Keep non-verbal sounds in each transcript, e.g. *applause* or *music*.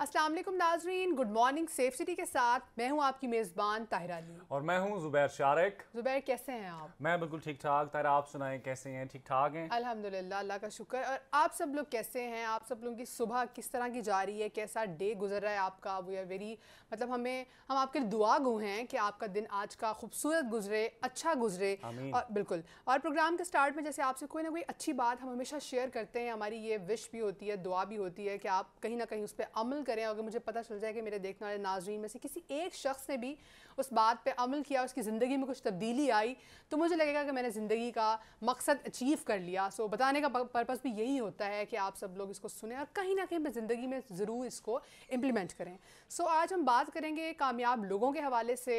वालेकुम नाजरीन good morning safe city के साथ मैं हूं आपकी मेज़बान ताहिरा अली और मैं हूं जुबैर शारिक जुबैर कैसे हैं आप मैं बिल्कुल ठीक ठाक ताहिरा आप सुनाएं कैसे हैं ठीक ठाक हैं अल्हम्दुलिल्लाह अल्लाह का शुक्र और आप सब लोग कैसे हैं आप सब लोगों की सुबह किस तरह की जा रही है कैसा डे गुजर रहा है आपका वी आर वेरी मतलब हमें हम आपके दुआ गु हैं कि आपका दिन आज का खूबसूरत गुजरे अच्छा गुजरे और बिल्कुल और प्रोग्राम के स्टार्ट में जैसे आपसे कोई ना कोई अच्छी बात हम हमेशा शेयर करते हैं हमारी ये विश भी होती है दुआ भी होती है कि आप कहीं ना कहीं उस पर अमल करें अगर मुझे पता चल जाए कि मेरे देखने वाले नाजरीन में से किसी एक शख्स ने भी उस बात पर अमल किया उसकी ज़िंदगी में कुछ तब्दीली आई तो मुझे लगेगा कि मैंने ज़िंदगी का मकसद अचीव कर लिया सो बताने का पर्पज़ भी यही होता है कि आप सब लोग इसको सुने और कहीं ना कहीं मैं ज़िंदगी में ज़रूर इसको इम्प्लीमेंट करें सो आज हम बात करेंगे कामयाब लोगों के हवाले से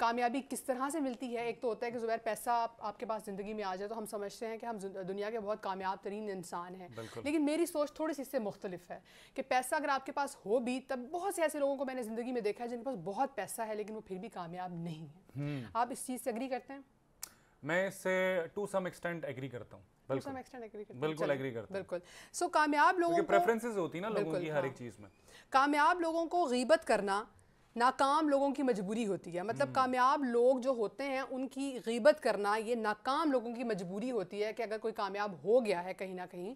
कामयाबी किस तरह से मिलती है एक तो होता है कि ज़ुबैर पैसा आप, आपके पास ज़िंदगी में आ जाए तो हम समझते हैं कि हम दुनिया के बहुत कामयाब तरीन इंसान हैं लेकिन मेरी सोच थोड़ी सी इससे मुख्तलिफ है कि पैसा अगर आपके पास हो भी तब बहुत से ऐसे लोगों को मैंने ज़िंदगी में देखा है जिनके पास बहुत पैसा है लेकिन वो फिर भी कामयाब नहीं है हम्म। आप इस चीज़ से अग्री करते हैं मैं इससे टू सम एक्सटेंट एग्री करता हूँ बिल्कुल एग्री करता बिल्कुल सो कामयाब लोगों प्रेफरेंसेस होती ना लोगों की हर एक हाँ। चीज़ में कामयाब लोगों को गीबत करना नाकाम लोगों की मजबूरी होती है मतलब हम्म। कामयाब लोग जो होते हैं उनकी गीबत करना ये नाकाम लोगों की मजबूरी होती है कि अगर कोई कामयाब हो गया है कहीं ना कहीं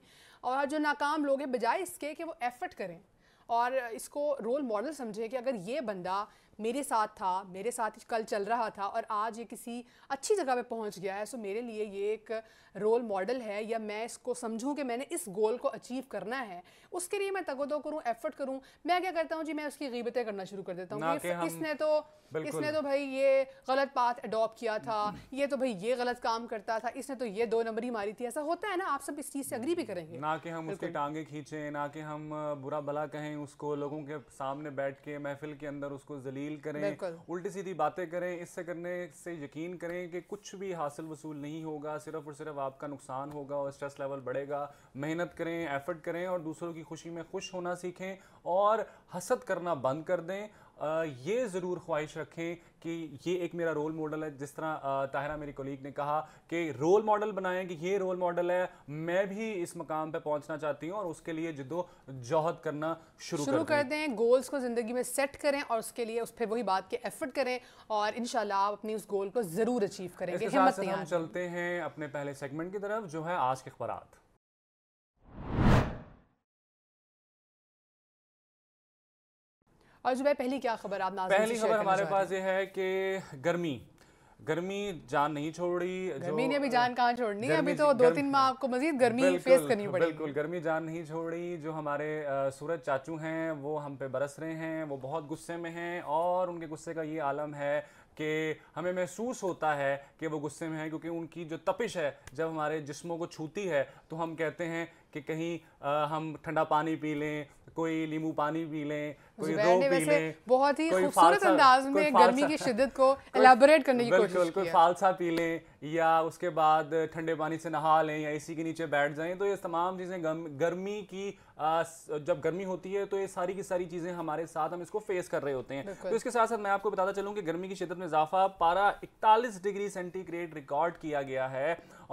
और जो नाकाम लोग हैं बजाय इसके कि वो एफ़र्ट करें और इसको रोल मॉडल समझें कि अगर ये बंदा मेरे साथ था मेरे साथ कल चल रहा था और आज ये किसी अच्छी जगह पे पहुंच गया है सो मेरे लिए ये एक रोल मॉडल है या मैं इसको समझूं कि मैंने इस गोल को अचीव करना है उसके लिए मैं तगोदो करूँ एफर्ट करूं मैं क्या करता हूँ जी मैं उसकी गीबतें करना शुरू कर देता हूँ इसने तो इसने तो भाई ये गलत पाथ अडोप्ट किया था ये तो भाई ये गलत काम करता था इसने तो ये दो नंबर ही मारी थी ऐसा होता है ना आप सब इस चीज़ से अग्री भी करेंगे ना कि हम उसके टांगे खींचे ना कि हम बुरा भला कहें उसको लोगों के सामने बैठ के महफिल के अंदर उसको जली डील करें उल्टी सीधी बातें करें इससे करने से यकीन करें कि कुछ भी हासिल वसूल नहीं होगा सिर्फ और सिर्फ आपका नुकसान होगा और स्ट्रेस लेवल बढ़ेगा मेहनत करें एफर्ट करें और दूसरों की खुशी में खुश होना सीखें और हसद करना बंद कर दें ये ज़रूर ख्वाहिश रखें कि ये एक मेरा रोल मॉडल है जिस तरह ताहरा मेरी कोलीग ने कहा कि रोल मॉडल बनाएं कि ये रोल मॉडल है मैं भी इस मकाम पे पहुंचना चाहती हूँ और उसके लिए जिदो जहद करना शुरू शुरू कर दें, दें। गोल्स को ज़िंदगी में सेट करें और उसके लिए उस पर वही बात के एफर्ट करें और इन आप अपनी उस गोल को ज़रूर अचीव करें हम चलते हैं अपने पहले सेगमेंट की तरफ जो है आज के अखबार और जुबैर पहली क्या खबर आप पहली खबर हमारे पास ये है कि गर्मी गर्मी जान नहीं छोड़ रही गर्मी ने भी जान कहाँ छोड़नी है अभी तो दो तीन माह आपको मजीद गर्मी फेस करनी पड़ेगी बिल्कुल गर्मी जान नहीं छोड़ रही जो हमारे सूरज चाचू हैं वो हम पे बरस रहे हैं वो बहुत गुस्से में हैं और उनके गुस्से का ये आलम है कि हमें महसूस होता है कि वो गुस्से में है क्योंकि उनकी जो तपिश है जब हमारे जिस्मों को छूती है तो हम कहते हैं कि कहीं आ, हम ठंडा पानी पी लें कोई नींबू पानी पी लें कोई वैसे बहुत ही खूबसूरत अंदाज में गर्मी की शिद्दत को एलाबोरेट करने की कोशिश की फालसा पी लें या उसके बाद ठंडे पानी से नहा लें या एसी के नीचे बैठ जाएं तो ये तमाम चीज़ें गर्मी की जब गर्मी होती है तो ये सारी की सारी चीज़ें हमारे साथ हम इसको फेस कर रहे होते हैं तो इसके साथ साथ मैं आपको बताता चलूँ कि गर्मी की शिदत में इजाफा पारा इकतालीस डिग्री सेंटीग्रेड रिकॉर्ड किया गया है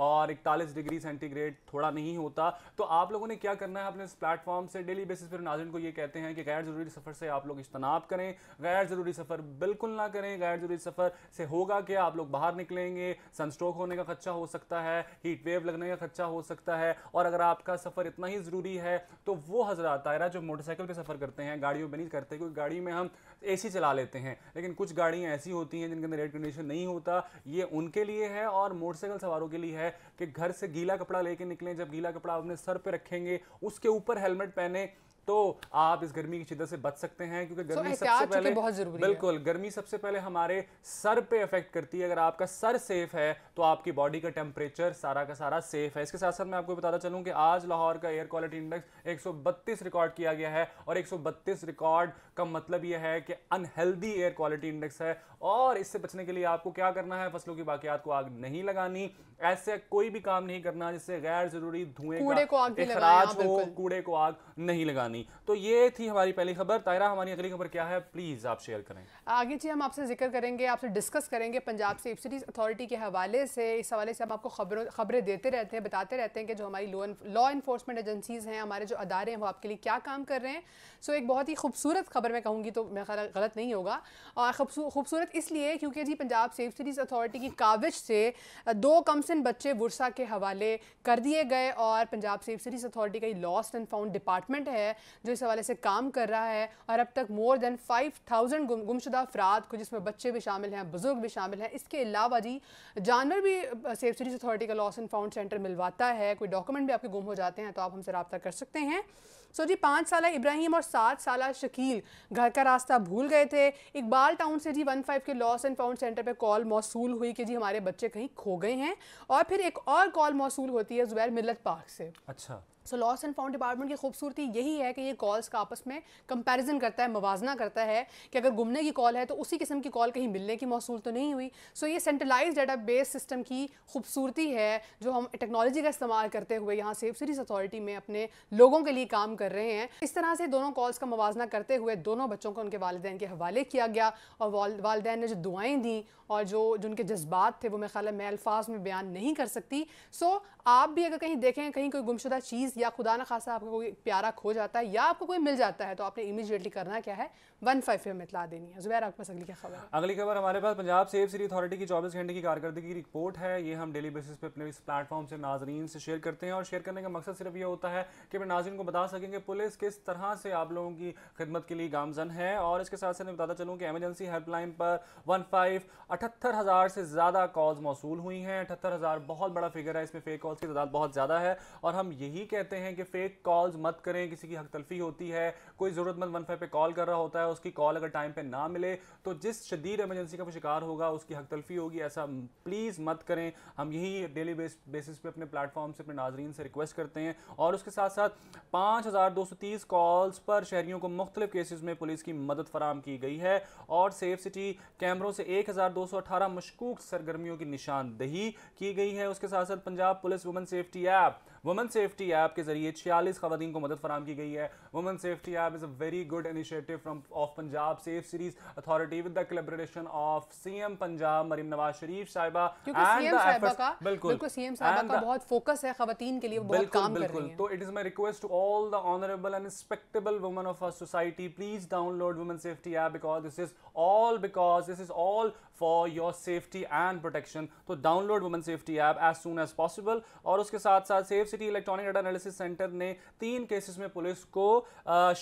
और इकतालीस डिग्री सेंटीग्रेड थोड़ा नहीं होता तो आप लोगों ने क्या करना है अपने इस प्लेटफॉर्म से डेली बेसिस पर नाजन को ये कहते हैं कि गैर ज़रूरी सफ़र से आप लोग इज्तनाब करें गैर ज़रूरी सफ़र बिल्कुल ना करें गैर ज़रूरी सफ़र से होगा क्या आप लोग बाहर निकलेंगे सनस्ट्रोक होने का खर्चा हो सकता है हीट वेव लगने का खर्चा हो सकता है और अगर आपका सफ़र इतना ही ज़रूरी है तो वो हजरात तायरा जो मोटरसाइकिल पर सफ़र करते हैं गाड़ियों पर नहीं करते क्योंकि गाड़ी में हम ए चला लेते हैं लेकिन कुछ गाड़ियाँ ऐसी होती हैं जिनके अंदर एयर कंडीशन नहीं होता ये उनके लिए है और मोटरसाइकिल सवारों के लिए है कि घर से गीला कपड़ा लेके निकलें जब गीला कपड़ा अपने सर पे रखेंगे उसके ऊपर हेलमेट पहने तो आप इस गर्मी की शिद्दत से बच सकते हैं क्योंकि गर्मी so, सबसे पहले बहुत जरूरी बिल्कुल है। गर्मी सबसे पहले हमारे सर पे इफेक्ट करती है अगर आपका सर सेफ है तो आपकी बॉडी का टेम्परेचर सारा का सारा सेफ है इसके साथ साथ मैं आपको बताता चलूँ कि आज लाहौर का एयर क्वालिटी इंडेक्स एक रिकॉर्ड किया गया है और एक रिकॉर्ड का मतलब यह है कि अनहेल्दी एयर क्वालिटी इंडेक्स है और इससे बचने के लिए आपको क्या करना है फसलों की बाकियात को आग नहीं लगानी ऐसे कोई भी काम नहीं करना जिससे गैर जरूरी धुएं कूड़े को आग नहीं लगानी पानी तो ये थी हमारी पहली खबर तायरा हमारी अगली खबर क्या है प्लीज़ आप शेयर करें आगे जी हम आपसे जिक्र करेंगे आपसे डिस्कस करेंगे पंजाब सिटीज अथॉरिटी के हवाले से इस हवाले से हम आपको खबरों खबरें देते रहते हैं बताते रहते हैं कि जो हमारी लॉ लॉ इन्फोर्समेंट एजेंसीज़ हैं हमारे जो अदारे हैं वो आपके लिए क्या काम कर रहे हैं सो एक बहुत ही खूबसूरत खबर मैं कहूँगी तो मेरा ख्याल गलत नहीं होगा और खूबसूरत इसलिए क्योंकि जी पंजाब सेफ सिटीज़ अथॉरिटी की काविज से दो कमसिन बच्चे वर्षा के हवाले कर दिए गए और पंजाब सेफ सिटीज़ अथॉरिटी का ही लॉस्ट एंड फाउंड डिपार्टमेंट है जो इस हवाले से काम कर रहा है और अब तक मोर देन फाइव थाउजेंड गुमशुदा अफराद को जिसमें बच्चे भी शामिल हैं बुज़ुर्ग भी शामिल हैं इसके अलावा जी जानवर भी सेफ सिटीज़ अथॉरिटी का लॉस एंड फाउंड सेंटर मिलवाता है कोई डॉक्यूमेंट भी आपके गुम हो जाते हैं तो आप हमसे रबता कर सकते हैं सो जी पाँच साल इब्राहिम और सात साल शकील घर का रास्ता भूल गए थे इकबाल टाउन से जी वन फाइव के लॉस एंड फाउंड सेंटर पे कॉल मौसू हुई कि जी हमारे बच्चे कहीं खो गए हैं और फिर एक और कॉल मौसू होती है जुबैर मिलत पार्क से अच्छा so lost and found department की खूबसूरती यही है कि ये कॉल्स का आपस में कंपैरिजन करता है मवाजना करता है कि अगर गुमने की कॉल है तो उसी किस्म की कॉल कहीं मिलने की मौसू तो नहीं हुई सो so ये सेंट्रलाइज डाटा बेस सिस्टम की खूबसूरती है जो हम टेक्नोलॉजी का इस्तेमाल करते हुए यहाँ सेफ सीरीज अथॉरिटी में अपने लोगों के लिए काम कर रहे हैं इस तरह से दोनों कॉल्स का मवाजना करते हुए दोनों बच्चों को उनके वालदेन के हवाले किया गया और वालदे ने जो दुआएँ दी और जो जिनके जज्बात थे वो मेरे ख्याल मैं अल्फाज में बयान नहीं कर सकती सो so, आप भी अगर कहीं देखें कहीं कोई गुमशुदा चीज़ या खुदा ना खासा आपका कोई प्यारा खो जाता है या आपको कोई मिल जाता है तो आपने इमीजिएटली करना क्या है वन फाइव फिर इतला देनी है जुबैर आपके पास अगली क्या खबर अगली खबर हमारे पास पंजाब सेफ सिटी अथॉरिटी की चौबीस घंटे की कारकर्दगी की रिपोर्ट है ये हम डेली बेसिस पे अपने इस प्लेटफॉर्म से नाजरीन से शेयर करते हैं और शेयर करने का मकसद सिर्फ ये होता है कि अपने नाजरन को बता सकें कि पुलिस किस तरह से आप लोगों की खिदमत के लिए गामजन है और इसके साथ साथ मैं बताता चलूँ कि एमरजेंसी हेल्पलाइन पर वन फाइव अठहत्तर हज़ार से ज़्यादा कॉल्स मौसू हुई हैं अठहत्तर हज़ार बहुत बड़ा फिगर है इसमें फेक कॉल्स की तादाद बहुत ज़्यादा है और हम यही कहते हैं कि फेक कॉल्स मत करें किसी की हक तलफी होती है कोई ज़रूरतमंद वन फाइव पे कॉल कर रहा होता है है उसकी कॉल अगर टाइम पे ना मिले तो जिस शदीर इमरजेंसी का वो शिकार होगा उसकी हक तलफी होगी ऐसा प्लीज़ मत करें हम यही डेली बेस, बेसिस पे अपने प्लेटफॉर्म से अपने नाजरीन से रिक्वेस्ट करते हैं और उसके साथ साथ पाँच हज़ार दो सौ तीस कॉल्स पर शहरीों को मुख्तलिफ केसेस में पुलिस की मदद फराम की गई है और सेफ सिटी कैमरों से एक हज़ार दो सौ अठारह मशकूक सरगर्मियों की निशानदही की गई है उसके साथ साथ Punjab police women safety app woman safety app के जरिए छियालीस खातन को मदद फराम की गई है woman safety app is a very good initiative from of Punjab safe cities authority with the collaboration of CM Punjab Maryam Nawaz Sharif साहिबा एंड बिल्कुल सीएम का बहुत फोकस है के लिए बहुत काम तो it is my request to all the honourable and respectable woman of society please download woman safety app because this is all because this is all for your safety and protection तो download women safety app as soon as possible और उसके साथ साथ safe city electronic data analysis centre ने तीन cases में police को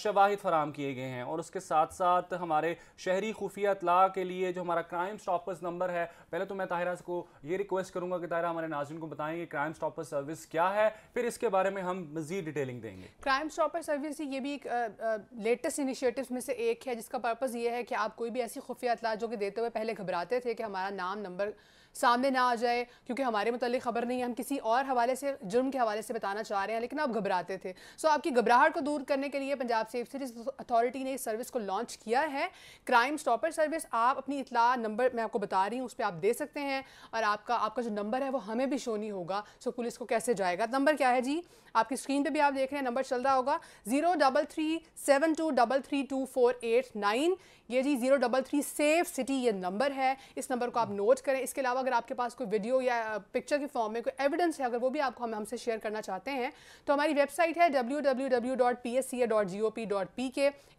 शवाहिद फराम किए गए हैं और उसके साथ साथ हमारे शहरी खुफिया अतला के लिए जो हमारा क्राइम स्टॉपर्स नंबर है पहले तो मैं ताहिरा को ये रिक्वेस्ट करूंगा कि ताहिरा हमारे नाजरन को बताएं कि क्राइम स्टॉपर सर्विस क्या है फिर इसके बारे में हम मजीद डिटेलिंग देंगे क्राइम स्टॉपर सर्विस ये भी एक लेटेस्ट इनिशियटिव में से एक है जिसका पर्पज़ ये है कि आप कोई भी ऐसी खुफिया अतला जो कि देते हुए पहले घबरा चाहते थे कि हमारा नाम नंबर सामने ना आ जाए क्योंकि हमारे मतलब खबर नहीं है हम किसी और हवाले से जुर्म के हवाले से बताना चाह रहे हैं लेकिन आप घबराते थे सो आपकी घबराहट को दूर करने के लिए पंजाब सेफ्टी अथॉरिटी ने इस सर्विस को लॉन्च किया है क्राइम स्टॉपर सर्विस आप अपनी इतला नंबर मैं आपको बता रही हूँ उस पर आप दे सकते हैं और आपका आपका जो नंबर है वो हमें भी शो नहीं होगा सो पुलिस को कैसे जाएगा नंबर क्या है जी आपकी स्क्रीन पे भी आप देख रहे हैं नंबर चल रहा होगा zero double three seven two double three two four eight nine ये जी zero double three safe city ये नंबर है इस नंबर को आप नोट करें इसके अलावा अगर आपके पास कोई वीडियो या पिक्चर की फॉर्म में कोई एविडेंस है अगर वो भी आपको हम हमसे शेयर करना चाहते हैं तो हमारी वेबसाइट है डब्ल्यू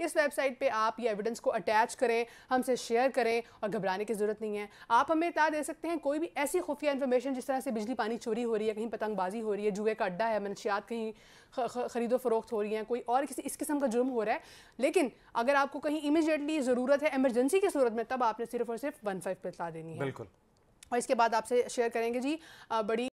इस वेबसाइट पर आप ये एविडेंस को अटैच करें हमसे शेयर करें और घबराने की ज़रूरत नहीं है आप हमें इतना दे सकते हैं कोई भी ऐसी खुफिया इन्फॉर्मेशन जिस तरह से बिजली पानी चोरी हो रही है कहीं पतंगबाजी हो रही है जुए का अड्डा है मनशियात कहीं खरीदो फरोख्त हो रही है कोई और किसी इस किस्म का जुर्म हो रहा है लेकिन अगर आपको कहीं इमीजिएटली ज़रूरत है एमरजेंसी की सूरत में तब आपने सिर्फ और सिर्फ वन फाइव पर इतला देनी है बिल्कुल और इसके बाद आपसे शेयर करेंगे जी बड़ी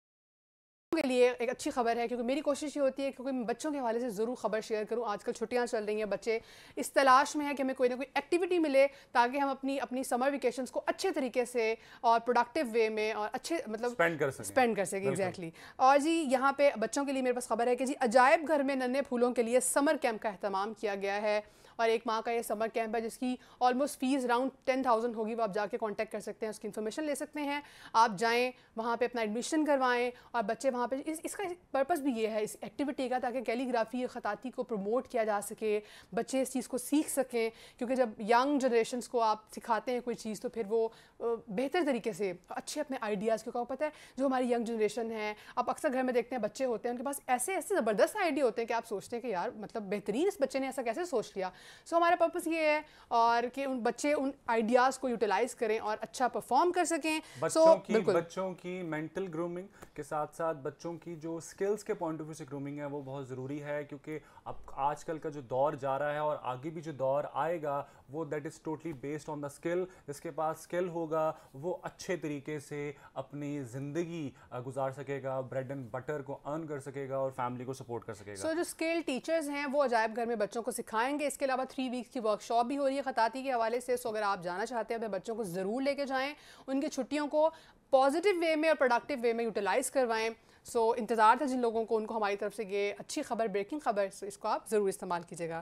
के लिए एक अच्छी खबर है क्योंकि मेरी कोशिश ये होती है क्योंकि मैं बच्चों के हवाले से ज़रूर खबर शेयर करूं आजकल छुट्टियां चल रही हैं बच्चे इस तलाश में है कि हमें कोई ना कोई एक्टिविटी मिले ताकि हम अपनी अपनी समर वेकेशंस को अच्छे तरीके से और प्रोडक्टिव वे में और अच्छे मतलब स्पेंड कर सके स्पेंड एग्जैक्टली और जी यहाँ पे बच्चों के लिए मेरे पास खबर है कि जी अजायब घर में नन्हे फूलों के लिए समर कैम्प का अहतमाम किया गया है और एक माह का ये समर कैंप है जिसकी almost fees around ten thousand होगी वो आप जाके कॉन्टैक्ट कर सकते हैं उसकी इन्फॉर्मेशन ले सकते हैं आप जाएँ वहाँ पर अपना एडमिशन करवाएँ और बच्चे वहाँ पर इस, इसका पर्पज़ भी ये है इस एक्टिविटी का ताकि कैलीग्राफी ख़ताती को प्रमोट किया जा सके बच्चे इस चीज़ को सीख सकें क्योंकि जब यंग जनरेशन को आप सिखाते हैं कोई चीज़ तो फिर वो बेहतर तरीके से अच्छे अपने आइडियाज़ क्योंकि पता है जो हमारी यंग जनरेशन है आप अक्सर घर में देखते हैं बच्चे होते हैं उनके पास ऐसे ऐसे ज़बरदस्त आइडिया होते हैं कि आप सोचते हैं कि यार मतलब बेहतरीन इस बच्चे ने ऐसा कैसे सोच लिया सो so, हमारा पर्पस ये है और कि उन बच्चे उन आइडियाज़ को यूटिलाइज करें और अच्छा परफॉर्म कर सकें बच्चों so, की बच्चों की मेंटल ग्रूमिंग के साथ साथ बच्चों की जो स्किल्स के पॉइंट ऑफ व्यू से ग्रूमिंग है वो बहुत ज़रूरी है क्योंकि अब आजकल का जो दौर जा रहा है और आगे भी जो दौर आएगा वो that is totally based on the skill जिसके पास स्किल होगा वो अच्छे तरीके से अपनी ज़िंदगी गुजार सकेगा ब्रेड एंड बटर को अर्न कर सकेगा और फैमिली को सपोर्ट कर सकेगा सो so, जो स्किल टीचर्स हैं वो अजायब घर में बच्चों को सिखाएंगे इसके अलावा थ्री वीक्स की वर्कशॉप भी हो रही है ख़ताती के हवाले से सो अगर आप जाना चाहते हैं अपने बच्चों को ज़रूर लेके जाएं उनकी छुट्टियों को पॉजिटिव वे में और प्रोडक्टिव वे में यूटिलाइज़ करवाएं सो so, इंतज़ार था जिन लोगों को उनको हमारी तरफ से ये अच्छी खबर ब्रेकिंग खबर so, इसको आप ज़रूर इस्तेमाल कीजिएगा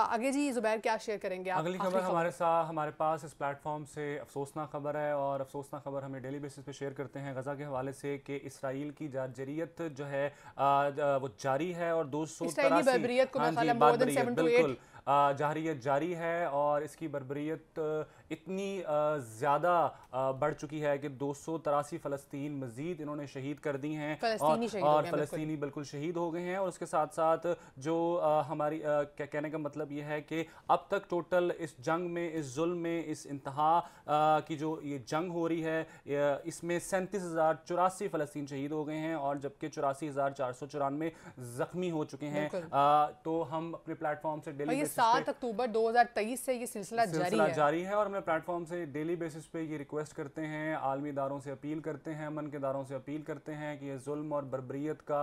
आगे जी ज़ुबैर क्या शेयर करेंगे आप अगली खबर हमारे साथ हमारे पास इस प्लेटफॉर्म से अफसोसना खबर है और अफसोसना खबर हमें डेली बेसिस पे शेयर करते हैं गज़ा के हवाले से कि इसराइल की जारजरीत जो है आ, वो जारी है और दो सौ जहरीत जारी है और इसकी बरबरीत इतनी ज़्यादा बढ़ चुकी है कि दो सौ तिरासी फ़लस्तीन मज़ीद इन्होंने शहीद कर दी हैं और, और फ़लस्तनी बिल्कुल शहीद हो गए हैं और उसके साथ साथ जो हमारी क्या कहने का मतलब यह है कि अब तक टोटल इस जंग में इस जुल्म में इस इंतहा की जो ये जंग हो रही है इसमें सैंतीस हज़ार चौरासी फ़लस्तीन शहीद हो गए हैं और जबकि चौरासी हज़ार चार सौ चौरानवे ज़ख्मी हो चुके हैं तो हम अपने प्लेटफॉर्म से डेली सात अक्टूबर 2023 से ये सिलसिला जारी है जारी है और हमें प्लेटफॉर्म से डेली बेसिस पे ये रिक्वेस्ट करते हैं आलमी दारों से अपील करते हैं अमन के दारों से अपील करते हैं कि ये जुल्म और बरबरीत का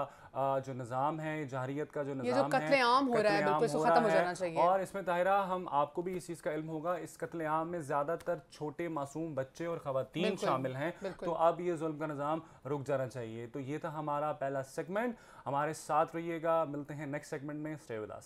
जो निज़ाम है जहरीत का जो निज़ाम है हो रहा है ख़त्म हो जाना चाहिए और इसमें ताहिरा हम आपको भी इस चीज़ का इल्म होगा इस कत्लेआम में ज़्यादातर छोटे मासूम बच्चे और ख़वातीन शामिल हैं तो अब ये जुल्म का निज़ाम रुक जाना चाहिए तो ये था हमारा पहला सेगमेंट हमारे साथ रहिएगा मिलते हैं नेक्स्ट सेगमेंट में स्टे विद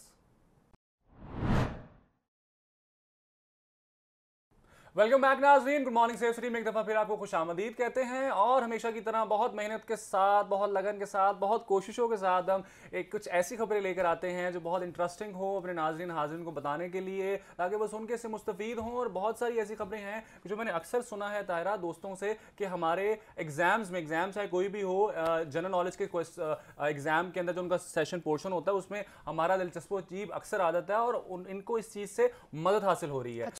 वेलकम बैक नाजरीन गुड मॉर्निंग सेफ में एक दफ़ा फिर आपको खुश आमदीद कहते हैं और हमेशा की तरह बहुत मेहनत के साथ बहुत लगन के साथ बहुत कोशिशों के साथ हम एक कुछ ऐसी खबरें लेकर आते हैं जो बहुत इंटरेस्टिंग हो अपने नाजरन हाजिन को बताने के लिए ताकि वो सुन के इससे मुस्तफ़ हों और बहुत सारी ऐसी खबरें हैं जो मैंने अक्सर सुना है तायरा दोस्तों से कि हमारे एग्ज़ाम्स में एग्ज़ाम चाहे कोई भी हो जनरल नॉलेज के एग्ज़ाम के अंदर जो उनका सेशन पोर्शन होता है उसमें हमारा दिलचस्प अजीब अक्सर आ जाता है और इनको इस चीज़ से मदद हासिल हो रही है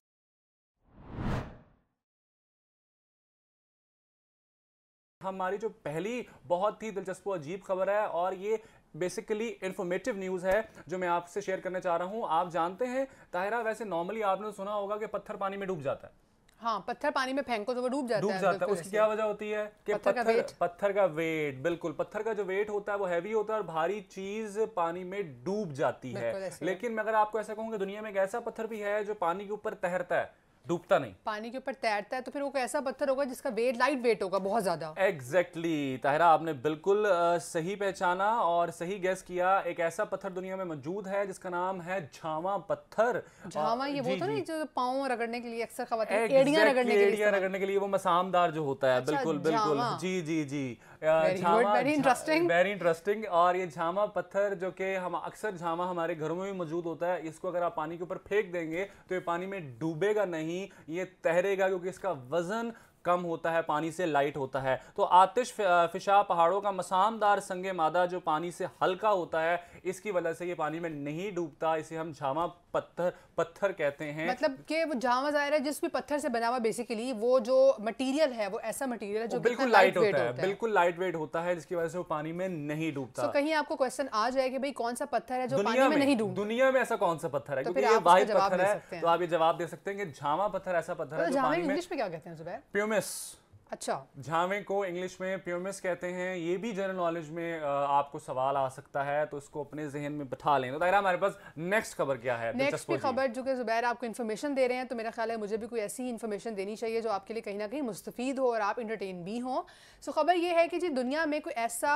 हमारी जो पहली बहुत ही दिलचस्प अजीब खबर है और ये बेसिकली इन्फॉर्मेटिव न्यूज़ है जो मैं आपसे शेयर करने चाह रहा हूँ आप जानते हैं ताहिरा वैसे नॉर्मली आपने तो सुना होगा कि पत्थर पानी में डूब जाता है हाँ पत्थर पानी में फेंको तो वो डूब जाता डूब जाता है उसकी क्या वजह होती है कि पत्थर, पत्थर का पत्थर का वेट बिल्कुल पत्थर का जो वेट होता है वो हैवी होता है और भारी चीज पानी में डूब जाती है लेकिन मैं अगर आपको ऐसा कहूँ कि दुनिया में एक ऐसा पत्थर भी है जो पानी के ऊपर तैरता है डूबता नहीं पानी के ऊपर तैरता है तो फिर वो ऐसा पत्थर होगा जिसका वेट लाइट वेट होगा बहुत ज्यादा एग्जैक्टली exactly. ताहरा आपने बिल्कुल सही पहचाना और सही गैस किया एक ऐसा पत्थर दुनिया में मौजूद है जिसका नाम है झावा पत्थर झावा ये वो तो नहीं जो पाओ रगड़ने के लिए अक्सर खबर एड़ियां रगड़ने के लिए वो मसामदार जो होता है अच्छा, बिल्कुल बिल्कुल जी जी जी वेरी इंटरेस्टिंग वेरी इंटरेस्टिंग और ये झामा पत्थर जो कि हम अक्सर झामा हमारे घरों में भी मौजूद होता है इसको अगर आप पानी के ऊपर फेंक देंगे तो ये पानी में डूबेगा नहीं नहीं ये तैरेगा क्योंकि इसका वजन कम होता है पानी से लाइट होता है तो आतिश फिशा पहाड़ों का मसामदार संगे मादा जो पानी से हल्का होता है इसकी वजह से ये पानी में नहीं डूबता इसे हम झामा पत्थर पत्थर कहते हैं मतलब कि वो झामा जाहिर है जिस भी पत्थर से बना हुआ बेसिकली वो जो मटेरियल है वो ऐसा मटेरियल है जो बिल्कुल लाइट होता, होता है बिल्कुल लाइट वेट होता है जिसकी वजह से वो पानी में नहीं डूबता कहीं आपको क्वेश्चन आ जाए कि भाई कौन सा पत्थर है जो पानी में नहीं डूब दुनिया में ऐसा कौन सा पत्थर है तो क्योंकि ये वाहिद पत्थर है तो आप ये जवाब दे सकते हैं कि झामा पत्थर ऐसा पत्थर है तो जो पानी में इंग्लिश में क्या कहते हैं जुबैर Miss. अच्छा झावे को इंग्लिश में प्योमिस कहते हैं ये भी जनरल नॉलेज में आपको सवाल आ सकता है तो उसको अपने जहन में बिठा लें तो ताहिरा हमारे पास नेक्स्ट खबर क्या है नेक्स्ट की खबर जो कि जुबैर आपको इन्फॉर्मेशन दे रहे हैं तो मेरा ख्याल है मुझे भी कोई ऐसी इन्फॉर्मेशन देनी चाहिए जो आपके लिए कहीं ना कहीं मुस्तफ़ हो और आप इंटरटेन भी हों सो खबर ये है कि जी दुनिया में कोई ऐसा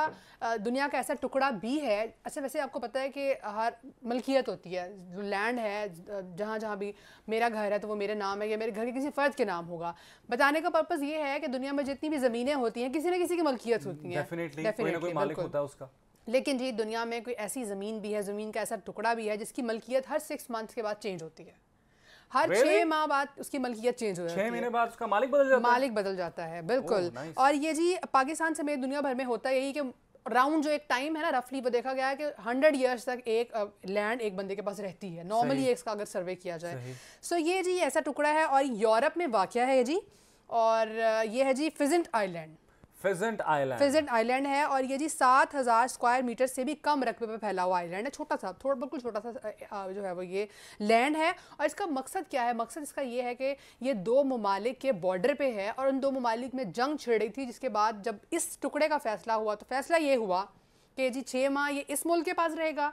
दुनिया का ऐसा टुकड़ा भी है अच्छा वैसे आपको पता है कि हर मलकियत होती है लैंड है जहाँ जहाँ भी मेरा घर है तो वो मेरे नाम है या मेरे घर के किसी फ़र्द के नाम होगा बताने का पर्पज़ ये है कि दुनिया दुनिया में जितनी भी ज़मीनें होती हैं किसी न किसी की मलकियत होती है लेकिन जी दुनिया में कोई ऐसी ज़मीन भी है ज़मीन का ऐसा टुकड़ा भी है जिसकी मलकियत हर सिक्स मंथ के बाद चेंज होती है हर छह माह बाद उसकी मलकियत चेंज हो जाती है महीने बाद उसका मालिक बदल जाता है मालिक बदल जाता है बिल्कुल oh, nice. और ये जी पाकिस्तान समेत दुनिया भर में होता है यही कि राउंड जो एक टाइम है ना रफली वो देखा गया है कि हंड्रेड ईयर्स तक एक लैंड एक बंदे के पास रहती है नॉर्मली इसका अगर सर्वे किया जाए सो so, ये जी ऐसा टुकड़ा है और यूरोप में वाक़ है ये जी और ये है जी pheasant island pheasant island pheasant island है और ये जी सात हज़ार स्क्वायर मीटर से भी कम रकबे पर फैला हुआ आइलैंड है छोटा सा थोड़ा बिल्कुल छोटा सा जो है वो ये लैंड है और इसका मकसद क्या है मकसद इसका ये है कि ये दो ममालिक के बॉर्डर पे है और उन दो ममालिक में जंग छिड़ी थी जिसके बाद जब इस टुकड़े का फैसला हुआ तो फैसला ये हुआ कि जी छः माह ये इस मुल्क के पास रहेगा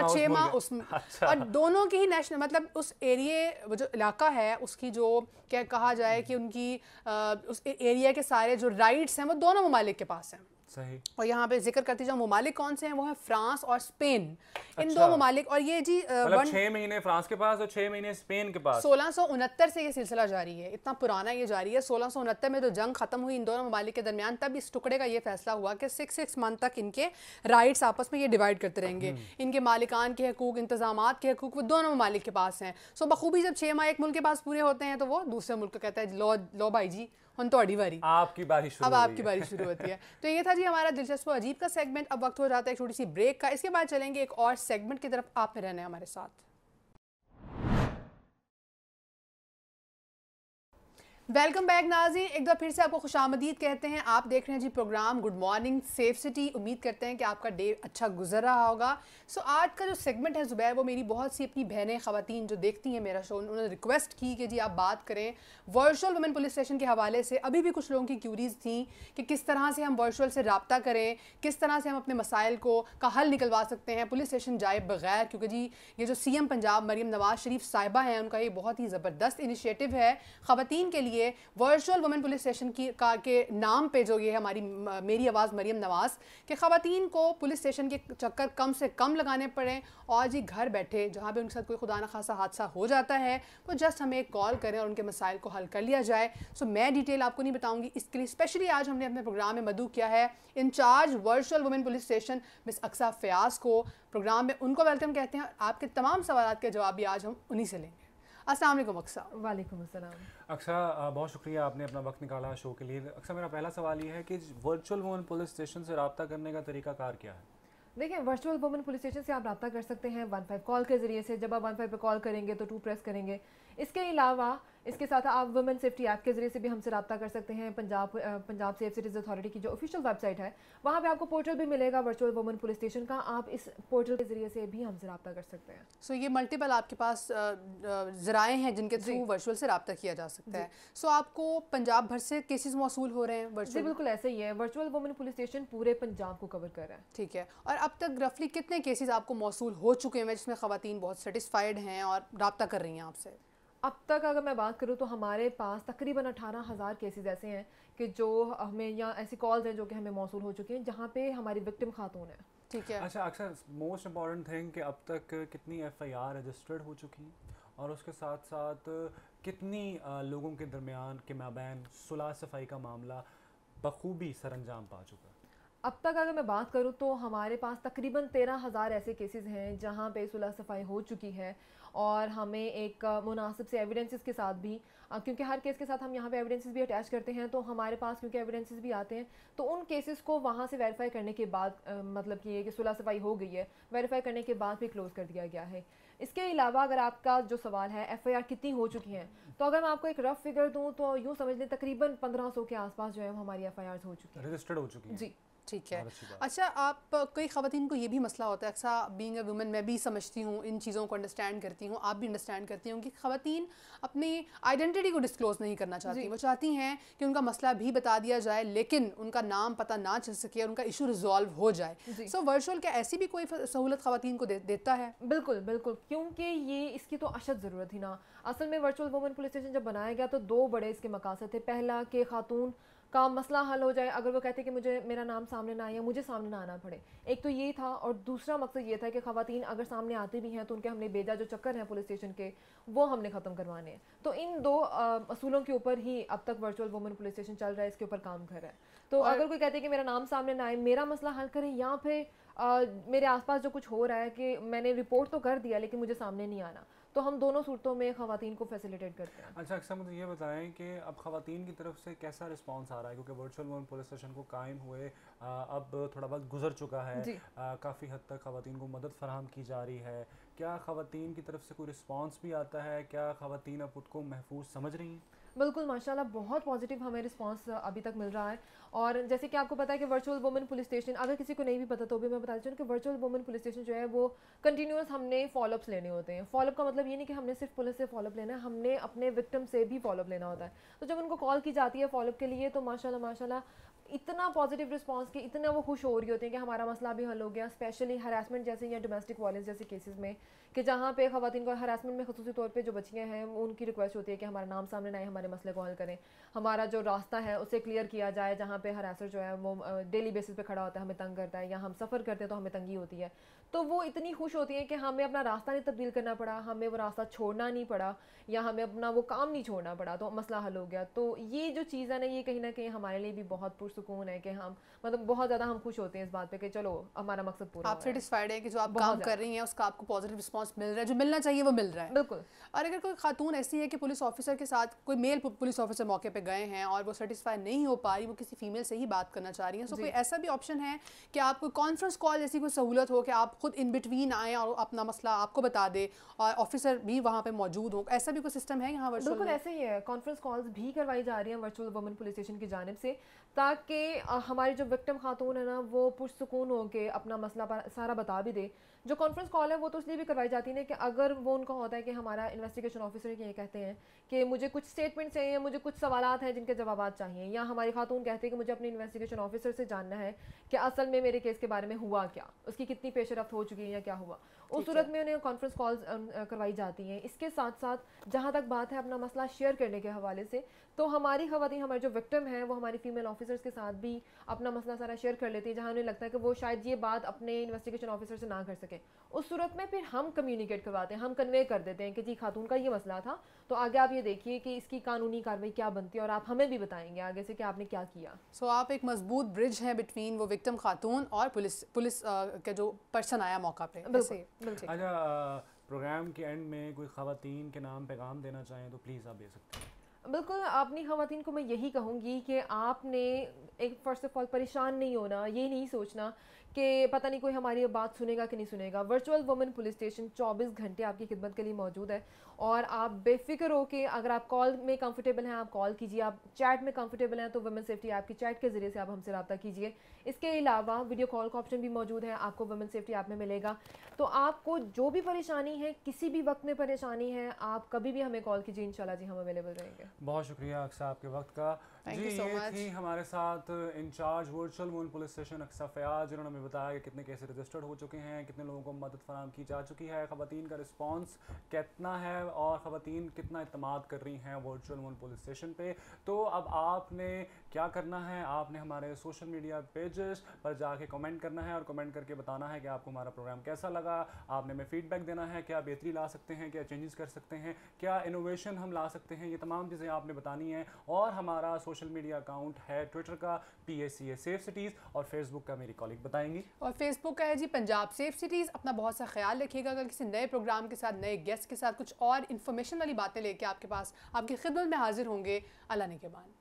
और छः माह उस अच्छा। और दोनों की ही नेशनल मतलब उस एरिए जो इलाका है उसकी जो क्या कहा जाए कि उनकी आ, उस एरिया के सारे जो राइट्स हैं वो दोनों ममालिक के पास हैं सही और यहाँ पे जिक्र करती जाऊँ ममालिक कौन से हैं वो है फ्रांस और स्पेन अच्छा। इन दो ममालिक और ये जी मतलब वन... छह महीने फ्रांस के पास और छह महीने स्पेन के पास सोलह सौ उनहत्तर से ये सिलसिला जारी है इतना पुराना ये जारी है सोलह सौ उनहत्तर में तो जंग खत्म हुई इन दोनों ममालिक के दरमियान तब इस टुकड़े का ये फैसला हुआ कि सिक्स सिक्स मंथ तक इनके राइट्स आपस में ये डिवाइड करते रहेंगे हम्म। इनके मालिकान के हकूक इंतजाम के हकूक वो दोनों ममालिक के पास हैं सो बखूबी जब छः माह एक मुल्क के पास पूरे होते हैं तो वो दूसरे मुल्क को कहता है लो लो भाई जी हम तो अड़ी बारी आपकी बारी शुरू अब आपकी बारी शुरू होती है *laughs* तो ये था जी हमारा दिलचस्प अजीब का सेगमेंट अब वक्त हो जाता है एक छोटी सी ब्रेक का इसके बाद चलेंगे एक और सेगमेंट की तरफ आप रहना है हमारे साथ वेलकम बैक नाजी एक बार फिर से आपको खुश आमदीद कहते हैं आप देख रहे हैं जी programme good morning safe city उम्मीद करते हैं कि आपका डे अच्छा गुजर रहा होगा सो so, आज का जो सेगमेंट है ज़ुबैर वो मेरी बहुत सी अपनी बहनें खातन जो देखती हैं मेरा शो उन्होंने रिक्वेस्ट की कि जी आप बात करें वर्चुअल वुमेन पुलिस स्टेशन के हवाले से अभी भी कुछ लोगों की क्यूरीज थी कि किस तरह से हम वर्चुअल से रबता करें किस तरह से हम अपने मसाइल को का हल निकलवा सकते हैं पुलिस स्टेशन जाए बगैर क्योंकि जी ये जो सी एम पंजाब मरीम नवाज शरीफ साहिबा हैं उनका ये बहुत ही ज़बरदस्त इनिशियटिव है ख़वान के लिए ये वर्चुअल वुमेन पुलिस स्टेशन की का के नाम पे जो ये हमारी मेरी आवाज़ मरियम नवाज़ कि खातन को पुलिस स्टेशन के चक्कर कम से कम लगाने पड़ें और जी घर बैठे जहाँ भी उनके साथ कोई खुदा न खासा हादसा हो जाता है तो जस्ट हमें कॉल करें और उनके मसाइल को हल कर लिया जाए सो मैं डिटेल आपको नहीं बताऊँगी इसके लिए स्पेशली आज हमने अपने प्रोग्राम में मदू किया है in charge virtual women police station miss Aqsa Fayyaz को प्रोग्राम में उनको वेलकम कहते हैं आपके तमाम सवाल के जवाब भी आज हम उन्हीं से लेंगे असलम अक्सा वालेकुम अस्सलाम अक्सा बहुत शुक्रिया आपने अपना वक्त निकाला शो के लिए अक्सा मेरा पहला सवाल ये है कि वर्चुअल वुमेन पुलिस स्टेशन से रबा करने का तरीका कार क्या है देखिए वर्चुअल वुमेन पुलिस स्टेशन से आप रबा कर सकते हैं वन फाइव कॉल के ज़रिए से जब आप वन फाइव पर कॉल करेंगे तो टू प्रेस करेंगे इसके अलावा इसके साथ आप वुमेन सेफ्टी ऐप के जरिए से भी हमसे रब्ता कर सकते हैं Punjab Punjab safe cities authority की जो ऑफिशियल वेबसाइट है वहाँ पे आपको पोर्टल भी मिलेगा वर्चुअल वुमेन पुलिस स्टेशन का आप इस पोर्टल के जरिए से भी हमसे रबा कर सकते हैं सो so, ये मल्टीपल आपके पास ज़राए हैं जिनके थ्रू वर्चुअल से रबा किया जा सकता है सो so, आपको पंजाब भर से केसेज मौसू हो रहे हैं वर्चुअल बिल्कुल ऐसे ही है वर्चुअल वुमेन पुलिस स्टेशन पूरे पंजाब को कवर कर रहे हैं ठीक है और अब तक रफली कितने केसेज आपको मौसू हो चुके हैं जिसमें खातन बहुत सेटिसफाइड हैं और रबता कर रही हैं आपसे अब तक अगर मैं बात करूँ तो हमारे पास तकरीबन अठारह हज़ार केसेज़ ऐसे हैं कि जो हमें या ऐसी कॉल्स हैं जो कि हमें मौसू हो चुकी हैं जहाँ पे हमारी विक्टिम खातून है ठीक है अच्छा अक्सर मोस्ट इम्पॉर्टेंट थिंग कि अब तक कितनी एफ आई आर रजिस्टर्ड हो चुकी हैं और उसके साथ साथ कितनी लोगों के दरमियान के माबैन सुलह सफाई का मामला बखूबी सर अंजाम पा चुका है अब तक अगर मैं बात करूँ तो हमारे पास तकरीबन तेरह हज़ार ऐसे केसेस हैं जहाँ पे सुलह सफाई हो चुकी है और हमें एक मुनासिब से एविडेंसेस के साथ भी क्योंकि हर केस के साथ हम यहाँ पे एविडेंसेस भी अटैच करते हैं तो हमारे पास क्योंकि एविडेंसेस भी आते हैं तो उन केसेस को वहाँ से वेरीफाई करने के बाद मतलब कि ये कि सुलह सफाई हो गई है वेरीफाई करने के बाद भी क्लोज़ कर दिया गया है इसके अलावा अगर आपका जो सवाल है एफ कितनी हो चुकी हैं तो अगर मैं आपको एक रफ़ फिगर दूँ तो यूँ समझ लें तकरीबन पंद्रह के आसपास जो है हमारी एफ हो चुकी है रजिस्टर्ड हो चुकी है जी ठीक है अच्छा आप कई खातन को ये भी मसला होता है अक्सर बींग ए वुमेन मैं भी समझती हूँ इन चीज़ों को अंडरस्टैंड करती हूँ आप भी अंडरस्टैंड करती हूँ कि खातन अपनी आइडेंटिटी को डिस्क्लोज़ नहीं करना चाहती वो चाहती हैं कि उनका मसला भी बता दिया जाए लेकिन उनका नाम पता ना चल सके और उनका इशू रिजॉल्व हो जाए सो वर्चुअल क्या ऐसी भी कोई सहूलत खातन को देता है बिल्कुल बिल्कुल क्योंकि ये इसकी तो अशद ज़रूरत ही ना असल में वर्चुअल वुमेन पुलिस स्टेशन जब बनाया गया तो दो बड़े इसके मकासद थे पहला कि खातून का मसला हल हो जाए अगर वो कहते कि मुझे मेरा नाम सामने ना आए या मुझे सामने ना आना पड़े एक तो ये था और दूसरा मकसद ये था कि खातन अगर सामने आती भी हैं तो उनके हमने भेजा जो चक्कर हैं पुलिस स्टेशन के वो हमने ख़त्म करवाने हैं तो इन दो असूलों के ऊपर ही अब तक वर्चुअल वुमेन पुलिस स्टेशन चल रहा है इसके ऊपर काम कर रहा है तो अगर कोई कहते हैं कि मेरा नाम सामने ना आए मेरा मसला हल करें या फिर मेरे आसपास जो कुछ हो रहा है कि मैंने रिपोर्ट तो कर दिया लेकिन मुझे सामने नहीं आना तो हम दोनों सूरतों में खातन को फैसिलिटेट करते हैं अच्छा अक्सर मुझे ये बताएं कि अब खातन की तरफ से कैसा रिस्पॉन्स आ रहा है क्योंकि वर्चुअल वन पुलिस स्टेशन को कायम हुए आ, अब थोड़ा बहुत गुजर चुका है काफ़ी हद तक खातन को मदद फराहम की जा रही है क्या खातन की तरफ से कोई रिस्पॉन्स भी आता है क्या खातन अब खुद को महफूज समझ रही हैं बिल्कुल माशाल्लाह बहुत पॉजिटिव हमें रिस्पांस अभी तक मिल रहा है और जैसे कि आपको पता है कि वर्चुअल वुमेन पुलिस स्टेशन अगर किसी को नहीं भी पता तो भी मैं बताती हूँ कि वर्चुअल वुमेन पुलिस स्टेशन जो है वो कंटिन्यूस हमने फॉलोअप्स लेने होते हैं फॉलोअप का मतलब ये नहीं कि हमने सिर्फ पुलिस से फॉलोअप लेना है हमने अपने विक्टम से भी फॉलोअप लेना होता है तो जब उनको कॉल की जाती है फॉलोअप के लिए तो माशाला माशाला इतना पॉजिटिव रिस्पांस कि इतना वो खुश हो रही होती हैं कि हमारा मसला भी हल हो गया स्पेशली हरासमेंट जैसे या डोमेस्टिक वायलेंस जैसे केसेस में कि जहाँ पे खातन को हरासमेंट में खसूस तौर पर जो बच्चियाँ हैं वो उनकी रिक्वेस्ट होती है कि हमारा नाम सामने आए हमारे मसले को हल करें हमारा जो रास्ता है उसे क्लियर किया जाए जहाँ पर हरासर जो है वो डेली बेसिस पर खड़ा होता है हमें तंग करता है या हम सफ़र करते हैं तो हमें तंगी होती है तो वो इतनी खुश होती हैं कि हमें अपना रास्ता नहीं तब्दील करना पड़ा हमें वो रास्ता छोड़ना नहीं पड़ा या हमें अपना वो काम नहीं छोड़ना पड़ा तो मसला हल हो गया तो ये जो चीज़ है ना ये कहीं ना कहीं हमारे लिए भी बहुत पुरसकून है कि हम मतलब बहुत ज़्यादा हम खुश होते हैं इस बात पर कि चलो हमारा मकसद पूरा आप सेटिसफाइड है कि जो आप काम कर रही हैं उसका आपको पॉजिटिव रिस्पॉन्स मिल रहा है जो मिलना चाहिए वो मिल रहा है बिल्कुल और अगर कोई खातून ऐसी है कि पुलिस ऑफिसर के साथ कोई मेल पुलिस ऑफिसर मौके पर गए हैं और वो सेटिस्फाई नहीं हो पा रही वो किसी फीमेल से ही बात करना चाह रही हैं सो तो कोई ऐसा भी ऑप्शन है कि आप कॉन्फ्रेंस कॉल जैसी कोई सहूलत हो कि आप ख़ुद इन बिटवीन आए और अपना मसला आपको बता दे और ऑफिसर भी वहाँ पे मौजूद हो ऐसा भी कोई सिस्टम है यहाँ बिल्कुल ऐसे ही है कॉन्फ्रेंस कॉल्स भी करवाई जा रही हैं वर्चुअल वुमेन पुलिस स्टेशन की जानब से ताकि हमारी जो विक्टम खातून है ना वो पुरसकून हो के अपना मसला सारा बता भी दे जो कॉन्फ्रेंस कॉल है वो तो इसलिए भी करवाई जाती है कि अगर वो उनका होता है कि हमारा इन्वेस्टिगेशन ऑफिसर ये कहते हैं कि मुझे कुछ स्टेटमेंट चाहिए मुझे कुछ सवाल हैं जिनके जवाब चाहिए या हमारी खातून कहती है कि मुझे अपने इन्वेस्टिगेशन ऑफिसर से जानना है कि असल में मेरे केस के बारे में हुआ क्या उसकी कितनी रफ्त हो चुकी है या क्या हुआ उस सूरत में उन्हें कॉन्फ्रेंस कॉल्स करवाई जाती हैं इसके साथ साथ जहाँ तक बात है अपना मसला शेयर करने के हवाले से तो हमारी खातन हमारे जो विक्टम हैं वो हमारी फीमेल ऑफिसर्स के साथ भी अपना मसला सारा शेयर कर लेती है जहाँ उन्हें लगता है कि वो शायद ये बात अपने इन्वेस्टिगेशन ऑफिसर से ना कर सके उस सूरत में फिर हम कम्युनिकेट करवाते हैं हम कन्वे कर देते हैं कि जी खातून का ये मसला था तो आगे आप ये ये देखिए कि इसकी कानूनी कार्रवाई क्या बनती है और आप हमें भी बताएंगे आगे से कि आपने क्या किया सो so, आप एक मजबूत ब्रिज हैं बिटवीन वो विक्टिम खातून और पुलिस पुलिस का जो पर्सन आया मौका पे अच्छा प्रोग्राम के एंड में कोई खातन के नाम पैगाम देना चाहें तो प्लीज़ आप दे सकते हैं बिल्कुल अपनी खातन को मैं यही कहूँगी कि आपने एक फ़र्स्ट ऑफ़ ऑल परेशान नहीं होना ये नहीं सोचना कि पता नहीं कोई हमारी बात सुनेगा कि नहीं सुनेगा वर्चुअल वुमेन पुलिस स्टेशन 24 घंटे आपकी खिदमत के लिए मौजूद है और आप बेफिक्र हो के अगर आप कॉल में कंफर्टेबल हैं आप कॉल कीजिए आप चैट में कंफर्टेबल हैं तो वुमेन सेफ्टी ऐप की चैट के ज़रिए से आप हमसे रबा कीजिए इसके अलावा वीडियो कॉल का ऑप्शन भी मौजूद है आपको वुमेन सेफ्टी ऐप में मिलेगा तो आपको जो भी परेशानी है किसी भी वक्त में परेशानी है आप कभी भी हमें कॉल कीजिए इन जी हम अवेलेबल रहेंगे बहुत शुक्रिया अक्सर आपके वक्त का थैंक यू सो मच थी हमारे साथ in charge virtual moon police station Aqsa Fayyaz जिन्होंने हमें बताया कि कितने केस रजिस्टर्ड हो चुके हैं कितने लोगों को मदद फराम की जा चुकी है ख़वान का रिस्पॉन्स कितना है और ख़वान कितना इतमाद कर रही हैं वर्चुअल मून पुलिस स्टेशन पर तो अब आपने क्या करना है आपने हमारे सोशल मीडिया पेजेस पर जाके कमेंट करना है और कमेंट करके बताना है कि आपको हमारा प्रोग्राम कैसा लगा आपने हमें फीडबैक देना है क्या बेहतरी ला सकते हैं क्या चेंजेस कर सकते हैं क्या इनोवेशन हम ला सकते हैं ये तमाम चीज़ें आपने बतानी है और हमारा सोशल सोशल मीडिया अकाउंट है ट्विटर का P S C safe cities और फेसबुक का मेरी कॉलिक बताएंगी और फेसबुक का है जी पंजाब सेफ सिटीज़ अपना बहुत सा ख्याल रखिएगा अगर किसी नए प्रोग्राम के साथ नए गेस्ट के साथ कुछ और इन्फॉर्मेशन वाली बातें लेके आपके पास आपकी खिदमत में हाजिर होंगे अला के बाद